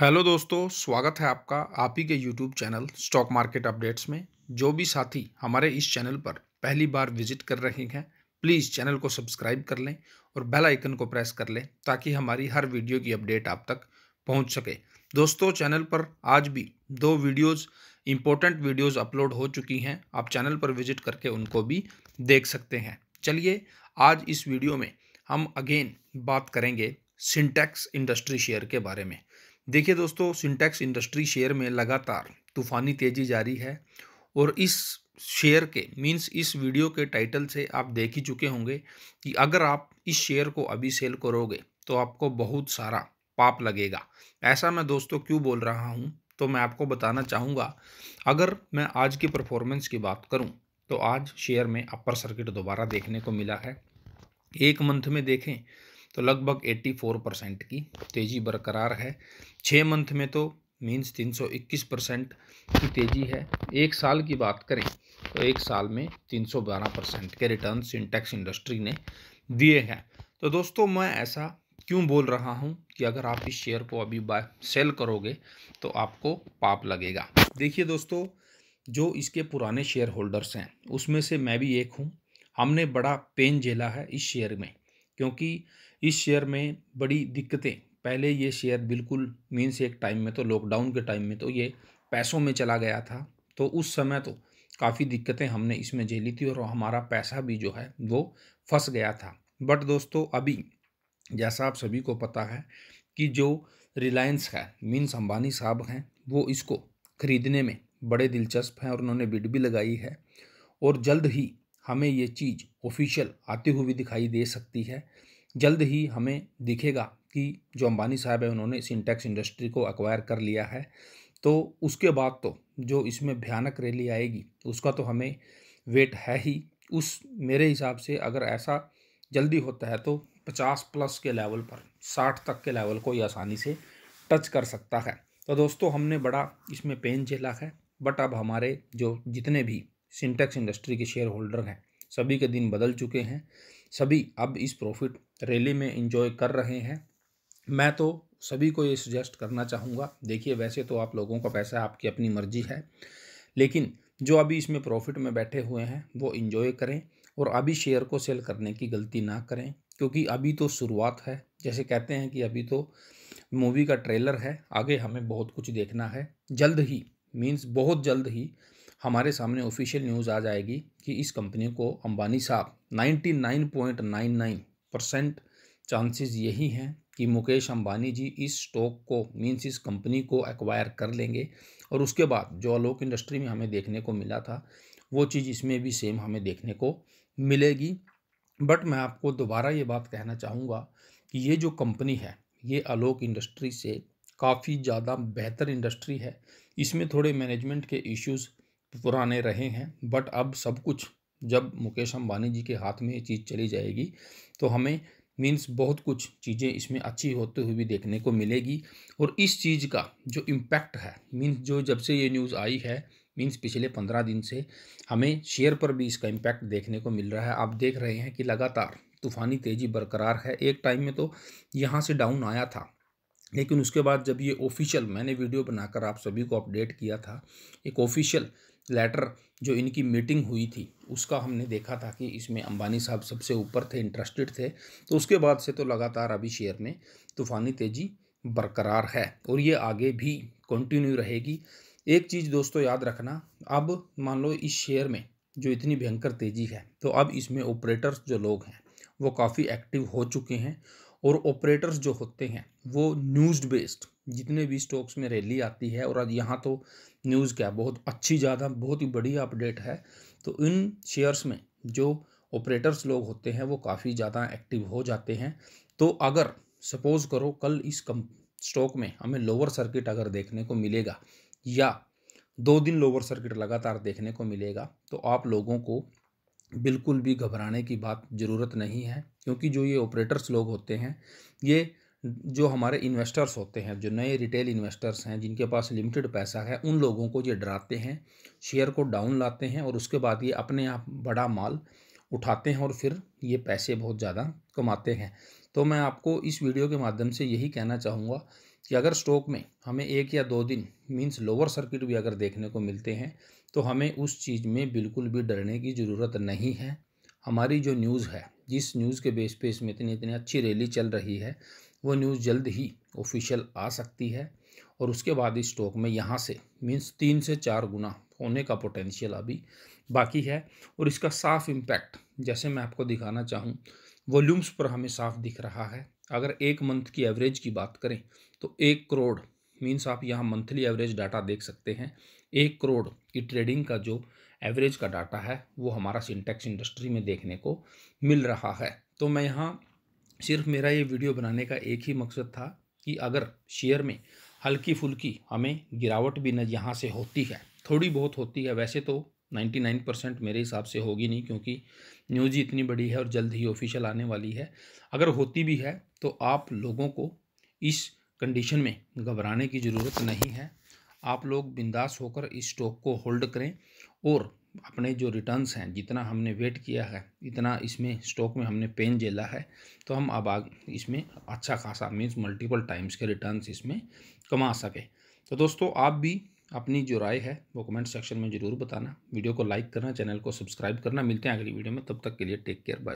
hello दोस्तों स्वागत है आपका आप ही के YouTube channel stock market updates में जो भी साथी हमारे इस चैनल पर पहली बार विजिट कर रहे हैं प्लीज़ चैनल को सब्सक्राइब कर लें और बेल आइकन को प्रेस कर लें ताकि हमारी हर वीडियो की अपडेट आप तक पहुंच सके दोस्तों चैनल पर आज भी दो वीडियोज़ इम्पोर्टेंट वीडियोज़ अपलोड हो चुकी हैं आप चैनल पर विजिट करके उनको भी देख सकते हैं चलिए आज इस वीडियो में हम अगेन बात करेंगे सिंटेक्स इंडस्ट्री शेयर के बारे में देखिए दोस्तों सिंटेक्स इंडस्ट्री शेयर में लगातार तूफानी तेजी जारी है और इस शेयर के मींस इस वीडियो के टाइटल से आप देख ही चुके होंगे कि अगर आप इस शेयर को अभी सेल करोगे तो आपको बहुत सारा पाप लगेगा ऐसा मैं दोस्तों क्यों बोल रहा हूँ तो मैं आपको बताना चाहूँगा अगर मैं आज की परफॉर्मेंस की बात करूँ तो आज शेयर में अपर सर्किट दोबारा देखने को मिला है एक मंथ में देखें तो लगभग 84 परसेंट की तेज़ी बरकरार है छः मंथ में तो मीन्स 321 परसेंट की तेज़ी है एक साल की बात करें तो एक साल में 312 परसेंट के रिटर्न सिंटेक्स इंडस्ट्री ने दिए हैं तो दोस्तों मैं ऐसा क्यों बोल रहा हूँ कि अगर आप इस शेयर को अभी बाय सेल करोगे तो आपको पाप लगेगा देखिए दोस्तों जो इसके पुराने शेयर होल्डर्स हैं उसमें से मैं भी एक हूँ हमने बड़ा पेन झेला है इस शेयर में क्योंकि इस शेयर में बड़ी दिक्कतें पहले ये शेयर बिल्कुल मीन्स एक टाइम में तो लॉकडाउन के टाइम में तो ये पैसों में चला गया था तो उस समय तो काफ़ी दिक्कतें हमने इसमें झेली थी और हमारा पैसा भी जो है वो फंस गया था बट दोस्तों अभी जैसा आप सभी को पता है कि जो रिलायंस है मीन्स अंबानी साहब हैं वो इसको खरीदने में बड़े दिलचस्प हैं और उन्होंने बिड भी लगाई है और जल्द ही हमें ये चीज़ ऑफिशियल आती हुई दिखाई दे सकती है जल्द ही हमें दिखेगा कि जो अंबानी साहब है उन्होंने सिंटेक्स इंडस्ट्री को अक्वायर कर लिया है तो उसके बाद तो जो इसमें भयानक रैली आएगी उसका तो हमें वेट है ही उस मेरे हिसाब से अगर ऐसा जल्दी होता है तो 50 प्लस के लेवल पर 60 तक के लेवल को ये आसानी से टच कर सकता है तो दोस्तों हमने बड़ा इसमें पेन झेला है बट अब हमारे जो जितने भी सिंटेक्स इंडस्ट्री के शेयर होल्डर हैं सभी के दिन बदल चुके हैं सभी अब इस प्रॉफिट रैली में इंजॉय कर रहे हैं मैं तो सभी को ये सजेस्ट करना चाहूँगा देखिए वैसे तो आप लोगों का पैसा आपकी अपनी मर्जी है लेकिन जो अभी इसमें प्रॉफिट में बैठे हुए हैं वो इन्जॉय करें और अभी शेयर को सेल करने की गलती ना करें क्योंकि अभी तो शुरुआत है जैसे कहते हैं कि अभी तो मूवी का ट्रेलर है आगे हमें बहुत कुछ देखना है जल्द ही मीन्स बहुत जल्द ही हमारे सामने ऑफिशियल न्यूज़ आ जाएगी कि इस कंपनी को अंबानी साहब ninety nine nine point nine percent chances यही हैं कि मुकेश अंबानी जी इस स्टॉक को मीन्स इस कंपनी को एक्वायर कर लेंगे और उसके बाद जो आलोक इंडस्ट्री में हमें देखने को मिला था वो चीज़ इसमें भी सेम हमें देखने को मिलेगी बट मैं आपको दोबारा ये बात कहना चाहूँगा कि ये जो कंपनी है ये आलोक इंडस्ट्री से काफ़ी ज़्यादा बेहतर इंडस्ट्री है इसमें थोड़े मैनेजमेंट के इश्यूज़ पुराने रहे हैं बट अब सब कुछ जब मुकेश अम्बानी जी के हाथ में ये चीज़ चली जाएगी तो हमें मीन्स बहुत कुछ चीज़ें इसमें अच्छी होते हुए भी देखने को मिलेगी और इस चीज़ का जो इम्पैक्ट है मीन्स जो जब से ये न्यूज़ आई है मीन्स पिछले पंद्रह दिन से हमें शेयर पर भी इसका इम्पैक्ट देखने को मिल रहा है आप देख रहे हैं कि लगातार तूफ़ानी तेज़ी बरकरार है एक टाइम में तो यहाँ से डाउन आया था लेकिन उसके बाद जब ये ऑफिशियल मैंने वीडियो बनाकर आप सभी को अपडेट किया था एक ऑफिशियल लेटर जो इनकी मीटिंग हुई थी उसका हमने देखा था कि इसमें अंबानी साहब सबसे ऊपर थे इंटरेस्टेड थे तो उसके बाद से तो लगातार अभी शेयर में तूफ़ानी तेज़ी बरकरार है और ये आगे भी कंटिन्यू रहेगी एक चीज़ दोस्तों याद रखना अब मान लो इस शेयर में जो इतनी भयंकर तेज़ी है तो अब इसमें ऑपरेटर्स जो लोग हैं वो काफ़ी एक्टिव हो चुके हैं और ऑपरेटर्स जो होते हैं वो न्यूज़ बेस्ड जितने भी स्टॉक्स में रैली आती है और आज यहाँ तो न्यूज़ क्या बहुत अच्छी ज़्यादा बहुत ही बढ़िया अपडेट है तो इन शेयर्स में जो ऑपरेटर्स लोग होते हैं वो काफ़ी ज़्यादा एक्टिव हो जाते हैं तो अगर सपोज़ करो कल इस कम स्टॉक में हमें लोअर सर्किट अगर देखने को मिलेगा या दो दिन लोअर सर्किट लगातार देखने को मिलेगा तो आप लोगों को बिल्कुल भी घबराने की बात ज़रूरत नहीं है क्योंकि जो ये ऑपरेटर्स लोग होते हैं ये जो हमारे इन्वेस्टर्स होते हैं जो नए रिटेल इन्वेस्टर्स हैं जिनके पास लिमिटेड पैसा है उन लोगों को ये डराते हैं शेयर को डाउन लाते हैं और उसके बाद ये अपने आप बड़ा माल उठाते हैं और फिर ये पैसे बहुत ज़्यादा कमाते हैं तो मैं आपको इस वीडियो के माध्यम से यही कहना चाहूँगा कि अगर स्टॉक में हमें एक या दो दिन मीन्स लोअर सर्किट भी अगर देखने को मिलते हैं तो हमें उस चीज़ में बिल्कुल भी डरने की ज़रूरत नहीं है हमारी जो न्यूज़ है जिस न्यूज़ के बेस पे इसमें इतनी इतनी अच्छी रैली चल रही है वो न्यूज़ जल्द ही ऑफिशियल आ सकती है और उसके बाद इस स्टॉक में यहाँ से मीन्स तीन से चार गुना होने का पोटेंशियल अभी बाकी है और इसका साफ इम्पैक्ट जैसे मैं आपको दिखाना चाहूँ वॉल्यूम्स पर हमें साफ दिख रहा है अगर एक मंथ की एवरेज की बात करें तो एक करोड़ मीन्स आप यहाँ मंथली एवरेज डाटा देख सकते हैं एक करोड़ की ट्रेडिंग का जो एवरेज का डाटा है वो हमारा सिंटेक्स इंडस्ट्री में देखने को मिल रहा है तो मैं यहाँ सिर्फ मेरा ये वीडियो बनाने का एक ही मकसद था कि अगर शेयर में हल्की फुल्की हमें गिरावट भी न यहाँ से होती है थोड़ी बहुत होती है वैसे तो 99 परसेंट मेरे हिसाब से होगी नहीं क्योंकि न्यूज़ ही इतनी बड़ी है और जल्द ही ऑफिशियल आने वाली है अगर होती भी है तो आप लोगों को इस कंडीशन में घबराने की ज़रूरत नहीं है आप लोग बिंदास होकर इस स्टॉक को होल्ड करें और अपने जो रिटर्न्स हैं जितना हमने वेट किया है इतना इसमें स्टॉक में हमने पेन झेला है तो हम अब आग इसमें अच्छा खासा मीन्स मल्टीपल टाइम्स के रिटर्न्स इसमें कमा सके तो दोस्तों आप भी अपनी जो राय है वो कमेंट सेक्शन में ज़रूर बताना वीडियो को लाइक करना चैनल को सब्सक्राइब करना मिलते हैं अगली वीडियो में तब तक के लिए टेक केयर बाय